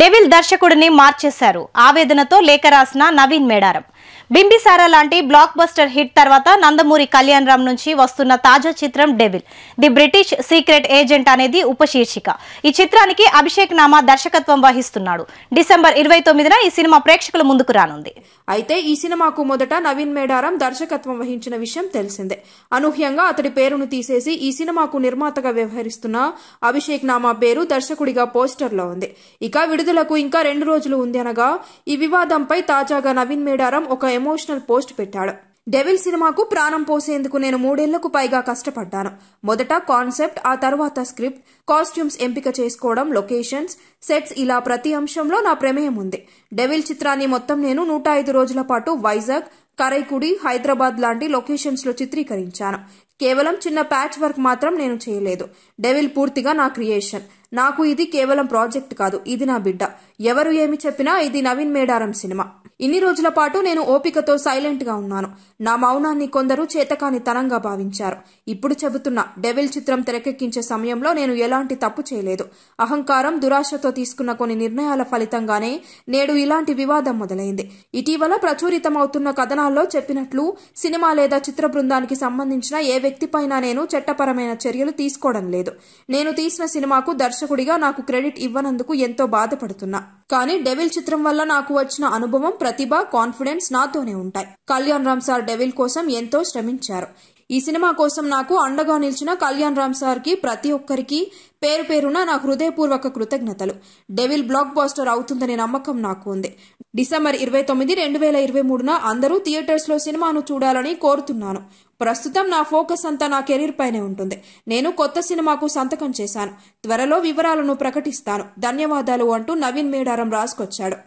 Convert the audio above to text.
devil దర్శకుడిని మార్చేశారు ఆవేదనతో లేఖ రాసిన నవీన్ మేడారం బింబిసారా లాంటి బ్లాక్ బస్టర్ హిట్ తర్వాత నందమూరి కళ్యాణ్ రామ్ నుంచి వస్తున్న తాజా చిత్రం devil the British secret agent అనేది ఉపశీర్షిక ఈ చిత్రానికి అభిషేక్ నామా దర్శకత్వం వహిస్తున్నాడు డిసెంబర్ ఇరవై తొమ్మిదిన ఈ సినిమా ప్రేక్షకుల ముందుకు రానుంది అయితే ఈ సినిమాకు మొదట నవీన్ మేడారం దర్శకత్వం వహించిన విషయం తెలిసిందే అనూహ్యంగా అతడి పేరును తీసేసి ఈ సినిమాకు నిర్మాతగా వ్యవహరిస్తున్న అభిషేక్ నామా పేరు దర్శకుడిగా పోస్టర్లో ఉంది ఇక విడుదలకు ఇంకా రెండు రోజులు ఉంది అనగా ఈ వివాదంపై తాజాగా నవీన్ మేడారం ఒక ఎమోషనల్ పోస్ట్ పెట్టాడు డెవిల్ సినిమాకు ప్రాణం పోసేందుకు నేను మూడేళ్లకు పైగా కష్టపడ్డాను మొదట కాన్సెప్ట్ ఆ తర్వాత స్క్రిప్ట్ కాస్ట్యూమ్స్ ఎంపిక చేసుకోవడం లొకేషన్స్ సెట్స్ ఇలా ప్రతి అంశంలో నా ప్రమేయం ఉంది డెవిల్ చిత్రాన్ని మొత్తం నేను నూట ఐదు రోజుల పాటు వైజాగ్ కరైకుడి హైదరాబాద్ లాంటి లొకేషన్స్లో చిత్రీకరించాను కేవలం చిన్న ప్యాచ్ వర్క్ మాత్రం నేను చేయలేదు డెవిల్ పూర్తిగా నా క్రియేషన్ నాకు ఇది కేవలం ప్రాజెక్ట్ కాదు ఇది నా బిడ్డ ఎవరు ఏమి చెప్పినా ఇది నవీన్ మేడారం సినిమా ఇన్ని రోజుల పాటు నేను ఓపికతో సైలెంట్గా ఉన్నాను నా మౌనాన్ని కొందరు చేతకాని తనంగా భావించారు ఇప్పుడు చెబుతున్నా డెవిల్ చిత్రం తెరకెక్కించే సమయంలో నేను ఎలాంటి తప్పు చేయలేదు అహంకారం దురాశతో తీసుకున్న కొన్ని నిర్ణయాల ఫలితంగానే నేడు ఇలాంటి వివాదం మొదలైంది ఇటీవల ప్రచురితమవుతున్న కథనాల్లో చెప్పినట్లు సినిమా లేదా చిత్ర బృందానికి సంబంధించిన ఏ వ్యక్తిపైనా నేను చట్టపరమైన చర్యలు తీసుకోవడం లేదు నేను తీసిన సినిమాకు దర్శకుడిగా నాకు క్రెడిట్ ఇవ్వనందుకు ఎంతో బాధపడుతున్నా కానీ డెవిల్ చిత్రం వల్ల నాకు వచ్చిన అనుభవం ప్రతిభ కాన్ఫిడెన్స్ నాతోనే ఉంటాయి కళ్యాణ్ రామ్ సార్ డెవిల్ కోసం ఎంతో శ్రమించారు ఈ సినిమా కోసం నాకు అండగా నిలిచిన కళ్యాణ్ రామ్ సార్కి ప్రతి ఒక్కరికి పేరు పేరున నా హృదయపూర్వక కృతజ్ఞతలు డెవిల్ బ్లాక్ బాస్టర్ అవుతుందనే నమ్మకం నాకు ఉంది డిసెంబర్ ఇరవై తొమ్మిది రెండు వేల ఇరవై మూడున అందరూ థియేటర్స్లో సినిమాను చూడాలని కోరుతున్నాను ప్రస్తుతం నా ఫోకస్ అంతా నా కెరీర్ పైనే ఉంటుంది నేను కొత్త సినిమాకు సంతకం చేశాను త్వరలో వివరాలను ప్రకటిస్తాను ధన్యవాదాలు అంటూ నవీన్ మేడారం రాసుకొచ్చాడు